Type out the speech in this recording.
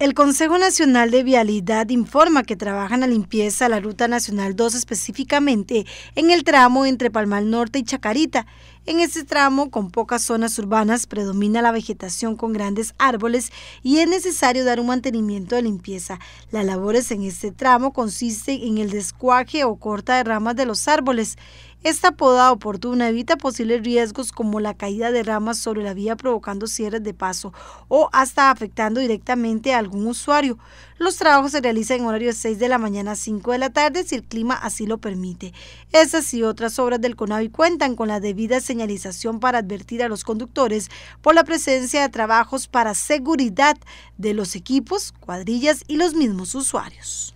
El Consejo Nacional de Vialidad informa que trabajan a limpieza la Ruta Nacional 2 específicamente en el tramo entre Palmal Norte y Chacarita. En este tramo, con pocas zonas urbanas, predomina la vegetación con grandes árboles y es necesario dar un mantenimiento de limpieza. Las labores en este tramo consisten en el descuaje o corta de ramas de los árboles esta poda oportuna evita posibles riesgos como la caída de ramas sobre la vía provocando cierres de paso o hasta afectando directamente a algún usuario. Los trabajos se realizan en horario de 6 de la mañana a 5 de la tarde si el clima así lo permite. Esas y otras obras del CONAVI cuentan con la debida señalización para advertir a los conductores por la presencia de trabajos para seguridad de los equipos, cuadrillas y los mismos usuarios.